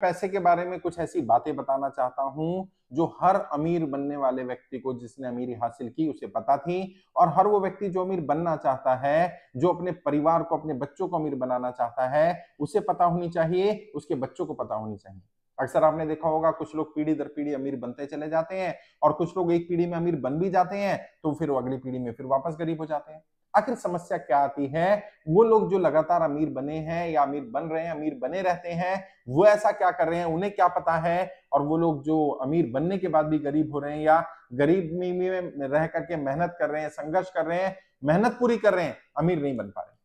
पैसे के बारे में कुछ ऐसी बातें बताना चाहता हूं जो हर अमीर बनने वाले व्यक्ति को जिसने अमीरी हासिल की उसे पता थी और हर वो व्यक्ति जो अमीर बनना चाहता है जो अपने परिवार को अपने बच्चों को अमीर बनाना चाहता है उसे पता होनी चाहिए उसके बच्चों को पता होनी चाहिए अक्सर आपने देखा होगा कुछ लोग पीढ़ी दर पीढ़ी अमीर बनते चले जाते हैं और कुछ लोग एक पीढ़ी में अमीर बन भी जाते हैं तो फिर वो अगली पीढ़ी में फिर वापस गरीब हो जाते हैं आखिर समस्या क्या आती है वो लोग जो लगातार अमीर बने हैं या अमीर बन रहे हैं अमीर बने रहते हैं वो ऐसा क्या कर रहे हैं उन्हें क्या पता है और वो लोग जो अमीर बनने के बाद भी गरीब हो रहे हैं या गरीब में रह करके मेहनत कर रहे हैं संघर्ष कर रहे हैं मेहनत पूरी कर रहे हैं अमीर नहीं बन पा रहे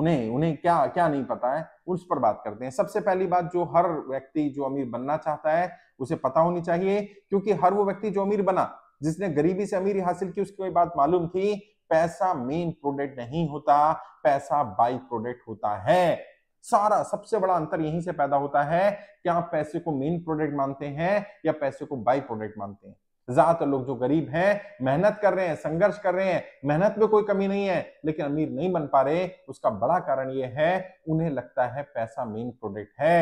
उन्हें उन्हें क्या क्या नहीं पता है उस पर बात करते हैं सबसे पहली बात जो हर व्यक्ति जो अमीर बनना चाहता है उसे पता होनी चाहिए क्योंकि हर वो व्यक्ति जो अमीर बना जिसने गरीबी से अमीरी हासिल की उसकी बात मालूम थी पैसा मेन प्रोडक्ट नहीं होता पैसा बाई प्रोडक्ट होता है सारा सबसे बड़ा अंतर यहीं से पैदा होता है कि आप पैसे को मेन प्रोडक्ट मानते हैं या पैसे को बाई प्रोडक्ट मानते हैं ज्यादातर लोग जो गरीब हैं मेहनत कर रहे हैं संघर्ष कर रहे हैं मेहनत में कोई कमी नहीं है लेकिन अमीर नहीं बन पा रहे उसका बड़ा कारण यह है उन्हें लगता है पैसा मेन प्रोडक्ट है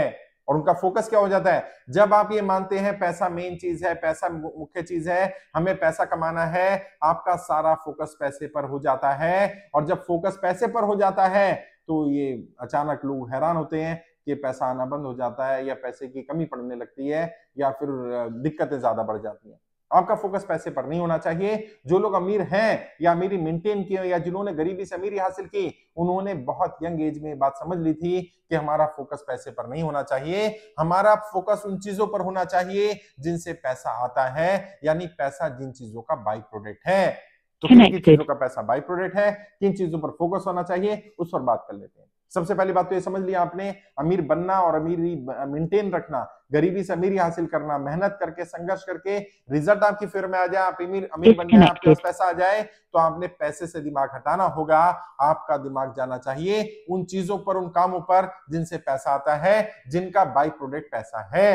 और उनका फोकस क्या हो जाता है जब आप ये मानते हैं पैसा मेन चीज है पैसा मुख्य चीज है हमें पैसा कमाना है आपका सारा फोकस पैसे पर हो जाता है और जब फोकस पैसे पर हो जाता है तो ये अचानक लोग हैरान होते हैं कि पैसा आना बंद हो जाता है या पैसे की कमी पड़ने लगती है या फिर दिक्कतें ज्यादा बढ़ जाती हैं आपका फोकस पैसे पर नहीं होना चाहिए जो लोग अमीर हैं या अमीरी मेंटेन किए या जिन्होंने गरीबी से अमीरी हासिल की उन्होंने बहुत यंग एज में बात समझ ली थी कि हमारा फोकस पैसे पर नहीं होना चाहिए हमारा फोकस उन चीजों पर होना चाहिए जिनसे पैसा आता है यानी पैसा जिन चीजों का बाई प्रोडक्ट है तो किन चीजों का पैसा बाई प्रोडक्ट है किन चीजों पर फोकस होना चाहिए उस पर बात कर लेते हैं सबसे पहली बात तो ये समझ लिया आपने अमीर बनना और अमीरी मेंटेन रखना गरीबी से अमीरी हासिल करना मेहनत करके संघर्ष करके रिजल्ट आपकी फिर में आ जाए आप अमीर अमीर बन जाए आपके पास पैसा आ जाए तो आपने पैसे से दिमाग हटाना होगा आपका दिमाग जाना चाहिए उन चीजों पर उन कामों पर जिनसे पैसा आता है जिनका बाई प्रोडक्ट पैसा है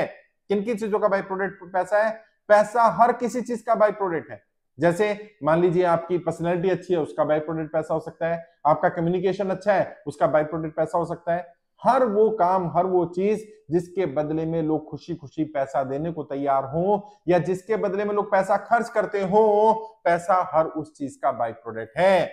किन किन चीजों का बाई प्रोडक्ट पैसा है पैसा हर किसी चीज का बाई प्रोडक्ट है जैसे मान लीजिए आपकी पर्सनैलिटी अच्छी है उसका बाई प्रोडक्ट पैसा हो सकता है आपका कम्युनिकेशन अच्छा है उसका बाई प्रोडक्ट पैसा हो सकता है हर वो काम हर वो चीज जिसके बदले में लोग खुशी खुशी पैसा देने को तैयार हो या जिसके बदले में लोग पैसा खर्च करते हो पैसा हर उस चीज का बाई प्रोडक्ट है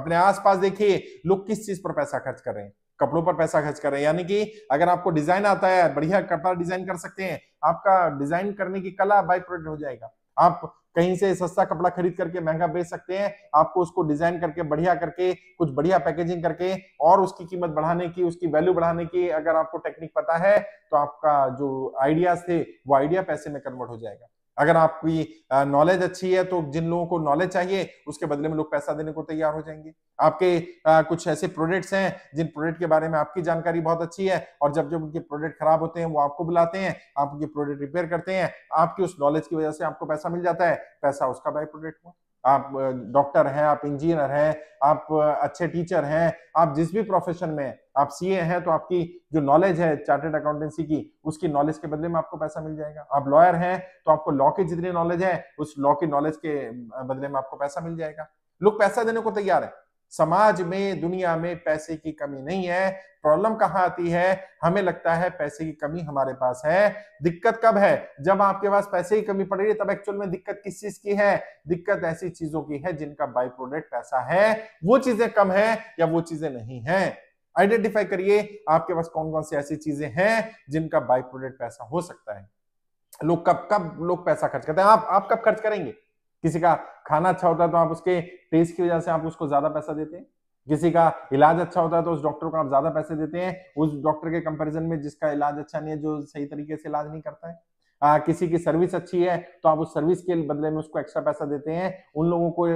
अपने आसपास देखिए लोग किस चीज पर पैसा खर्च कर रहे हैं कपड़ों पर पैसा खर्च कर रहे हैं यानी कि अगर आपको डिजाइन आता है बढ़िया कपड़ा डिजाइन कर सकते हैं आपका डिजाइन करने की कला बाई प्रोडक्ट हो जाएगा आप कहीं से सस्ता कपड़ा खरीद करके महंगा बेच सकते हैं आपको उसको डिजाइन करके बढ़िया करके कुछ बढ़िया पैकेजिंग करके और उसकी कीमत बढ़ाने की उसकी वैल्यू बढ़ाने की अगर आपको टेक्निक पता है तो आपका जो आइडियाज थे वो आइडिया पैसे में कन्वर्ट हो जाएगा अगर आपकी नॉलेज अच्छी है तो जिन लोगों को नॉलेज चाहिए उसके बदले में लोग पैसा देने को तैयार हो जाएंगे आपके आ, कुछ ऐसे प्रोडक्ट्स हैं जिन प्रोडक्ट के बारे में आपकी जानकारी बहुत अच्छी है और जब जब उनके प्रोडक्ट खराब होते हैं वो आपको बुलाते हैं आप उनके प्रोडक्ट रिपेयर करते हैं आपकी उस नॉलेज की वजह से आपको पैसा मिल जाता है पैसा उसका बाई प्रोडक्ट हुआ आप डॉक्टर हैं आप इंजीनियर हैं आप अच्छे टीचर हैं आप जिस भी प्रोफेशन में आप सीए हैं तो आपकी जो नॉलेज है चार्टेड अकाउंटेंसी की उसकी नॉलेज के बदले में आपको पैसा मिल जाएगा आप लॉयर हैं तो आपको लॉ की जितनी नॉलेज है उस लॉ की नॉलेज के बदले में आपको पैसा मिल जाएगा लोग पैसा देने को तैयार है समाज में दुनिया में पैसे की कमी नहीं है प्रॉब्लम कहाँ आती है हमें लगता है पैसे की कमी हमारे पास है दिक्कत कब है जब आपके पास पैसे की कमी पड़ रही है तब एक्चुअल में दिक्कत किस चीज की है दिक्कत ऐसी चीजों की है जिनका बाई प्रोडक्ट पैसा है वो चीजें कम है या वो चीजें नहीं है आइडेंटिफाई करिए आपके पास कौन कौन सी ऐसी चीजें हैं जिनका बाई प्रोडक्ट पैसा हो सकता है लोग कब कब लोग पैसा खर्च करते हैं आप आप कब खर्च करेंगे किसी का खाना अच्छा होता है तो आप उसके टेस्ट की वजह से आप उसको ज्यादा पैसा देते हैं किसी का इलाज अच्छा होता है तो उस डॉक्टर को आप ज्यादा पैसे देते हैं उस डॉक्टर के कंपैरिजन में जिसका इलाज अच्छा नहीं है जो सही तरीके से इलाज नहीं करता है आ, किसी की सर्विस अच्छी है तो आप उस सर्विस के बदले में उसको एक्स्ट्रा पैसा देते हैं उन लोगों को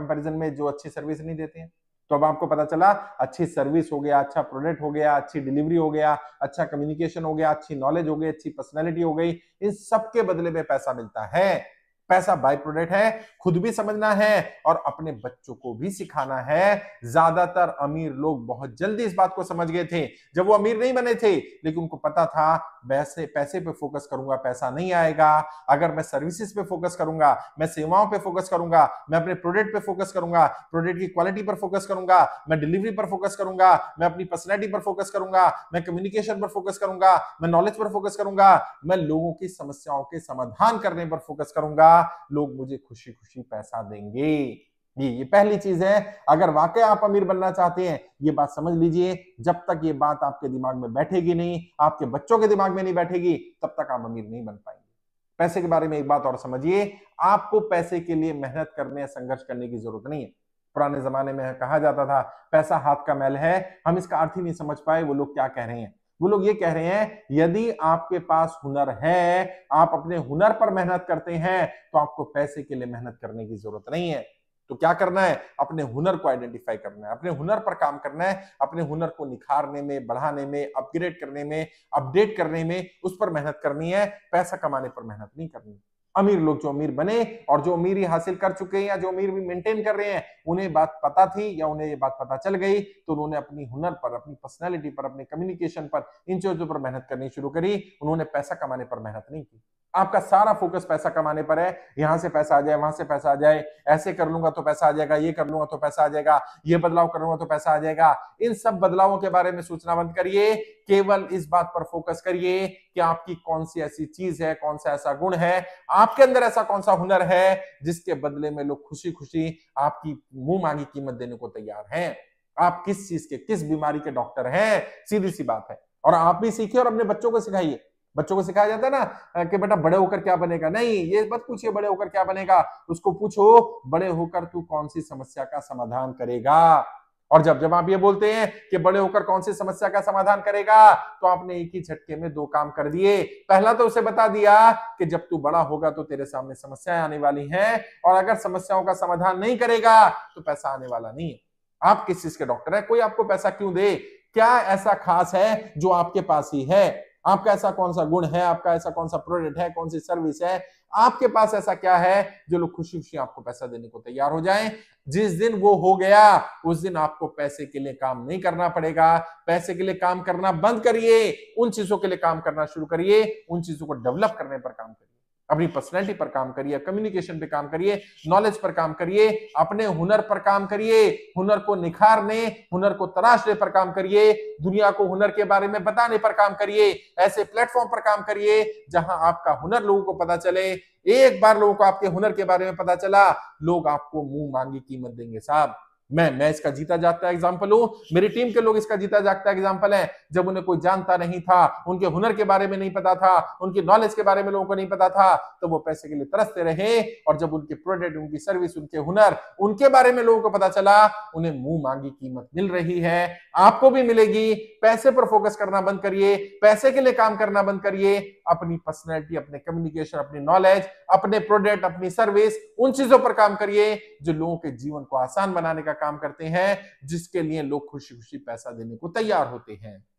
कंपैरिजन में जो अच्छी सर्विस नहीं देते हैं तो अब आपको पता चला अच्छी सर्विस हो गया अच्छा प्रोडक्ट हो गया अच्छी डिलीवरी हो गया अच्छा कम्युनिकेशन हो गया अच्छी नॉलेज हो गई अच्छी पर्सनैलिटी हो गई इन सबके बदले में पैसा मिलता है पैसा बाय प्रोडक्ट है खुद भी समझना है और अपने बच्चों को भी सिखाना है ज्यादातर अमीर लोग बहुत जल्दी इस बात को समझ गए थे जब वो अमीर नहीं बने थे लेकिन उनको पता था वैसे पैसे पे फोकस करूंगा पैसा नहीं आएगा अगर मैं सर्विसेज पे फोकस करूंगा मैं सेवाओं पे फोकस करूंगा मैं अपने प्रोडक्ट पे फोकस करूंगा प्रोडक्ट की क्वालिटी पर फोकस करूंगा मैं डिलीवरी पर फोकस करूंगा मैं अपनी पर्सनैलिटी पर फोकस करूंगा मैं कम्युनिकेशन पर फोकस करूंगा मैं नॉलेज पर फोकस करूंगा मैं लोगों की समस्याओं के समाधान करने पर फोकस करूंगा जाएगा लोग मुझे खुशी खुशी पैसा देंगे ये ये पहली चीज है अगर वाकई आप अमीर बनना चाहते हैं ये बात समझ लीजिए जब तक ये बात आपके दिमाग में बैठेगी नहीं आपके बच्चों के दिमाग में नहीं बैठेगी तब तक आप अमीर नहीं बन पाएंगे पैसे के बारे में एक बात और समझिए आपको पैसे के लिए मेहनत करने संघर्ष करने की जरूरत नहीं है पुराने जमाने में कहा जाता था पैसा हाथ का मैल है हम इसका अर्थ ही नहीं समझ पाए वो लोग क्या कह रहे हैं वो लोग ये कह रहे हैं यदि आपके पास हुनर है आप अपने हुनर पर मेहनत करते हैं तो आपको पैसे के लिए मेहनत करने की जरूरत नहीं है तो क्या करना है अपने हुनर को आइडेंटिफाई करना है अपने हुनर पर काम करना है अपने हुनर को निखारने में बढ़ाने में अपग्रेड करने में अपडेट करने में उस पर मेहनत करनी है पैसा कमाने पर मेहनत नहीं करनी अमीर लोग जो अमीर बने और जो अमीरी हासिल कर चुके हैं या जो अमीर भी मेंटेन कर रहे हैं उन्हें बात पता थी या उन्हें ये बात पता चल गई तो उन्होंने अपनी हुनर पर अपनी पर्सनैलिटी पर अपने कम्युनिकेशन पर इन चीजों पर मेहनत करनी शुरू करी उन्होंने पैसा कमाने पर मेहनत नहीं की आपका सारा फोकस पैसा कमाने पर है यहां से पैसा आ जाए वहां से पैसा आ जाए ऐसे कर लूंगा तो पैसा आ जाएगा ये कर लूंगा तो पैसा आ जाएगा ये बदलाव करूंगा तो पैसा आ जाएगा इन सब बदलावों के बारे में सूचना बंद करिए केवल इस बात पर फोकस करिए कि आपकी कौन सी ऐसी चीज है कौन सा ऐसा गुण है आपके अंदर ऐसा कौन सा हुनर है जिसके बदले में लोग खुशी खुशी आपकी मुंह मांगी कीमत देने को तैयार है आप किस चीज के किस बीमारी के डॉक्टर हैं सीधी सी बात है और आप भी सीखिए और अपने बच्चों को सिखाइए बच्चों को सिखाया जाता है ना कि बेटा बड़े होकर क्या बनेगा नहीं ये मत पूछिए बड़े होकर क्या बनेगा उसको पूछो बड़े होकर तू कौन सी समस्या का समाधान करेगा और जब जब आप ये बोलते हैं कि बड़े होकर कौन सी समस्या का समाधान करेगा तो आपने एक ही झटके में दो काम कर दिए पहला तो उसे बता दिया कि जब तू बड़ा होगा तो तेरे सामने समस्याएं आने वाली हैं और अगर समस्याओं का समाधान नहीं करेगा तो पैसा आने वाला नहीं है आप किस चीज के डॉक्टर है कोई आपको पैसा क्यों दे क्या ऐसा खास है जो आपके पास ही है आपका ऐसा कौन सा गुण है आपका ऐसा कौन सा प्रोडक्ट है कौन सी सर्विस है आपके पास ऐसा क्या है जो लोग खुशी खुशी आपको पैसा देने को तैयार हो जाएं जिस दिन वो हो गया उस दिन आपको पैसे के लिए काम नहीं करना पड़ेगा पैसे के लिए काम करना बंद करिए उन चीजों के लिए काम करना शुरू करिए उन चीजों को डेवलप करने पर काम करिए अपनी पर्सनैलिटी पर काम करिए कम्युनिकेशन पे काम करिए नॉलेज पर काम करिए अपने हुनर पर काम करिए हुनर को निखारने हुनर को तराशने पर काम करिए दुनिया को हुनर के बारे में बताने पर काम करिए ऐसे प्लेटफॉर्म पर काम करिए जहां आपका हुनर लोगों को पता चले एक बार लोगों को आपके हुनर के बारे में पता चला लोग आपको मुंह मांगी कीमत देंगे साहब मैं मैं इसका जीता जाता एग्जाम्पल हूं मेरी टीम के लोग इसका जीता जागता एग्जाम्पल है जब उन्हें कोई जानता नहीं था उनके हुनर के बारे में नहीं पता था उनकी नॉलेज के बारे में लोगों को नहीं पता था तो वो पैसे के लिए तरसते रहे और जब उनके प्रोडक्ट उनकी सर्विस उनके हुनर उनके बारे में लोगों को पता चला उन्हें मुंह मांगी कीमत मिल रही है आपको भी मिलेगी पैसे पर फोकस करना बंद करिए पैसे के लिए काम करना बंद करिए अपनी पर्सनैलिटी अपने कम्युनिकेशन अपनी नॉलेज अपने प्रोडक्ट अपनी सर्विस उन चीजों पर काम करिए जो लोगों के जीवन को आसान बनाने का काम करते हैं जिसके लिए लोग खुशी खुशी पैसा देने को तैयार होते हैं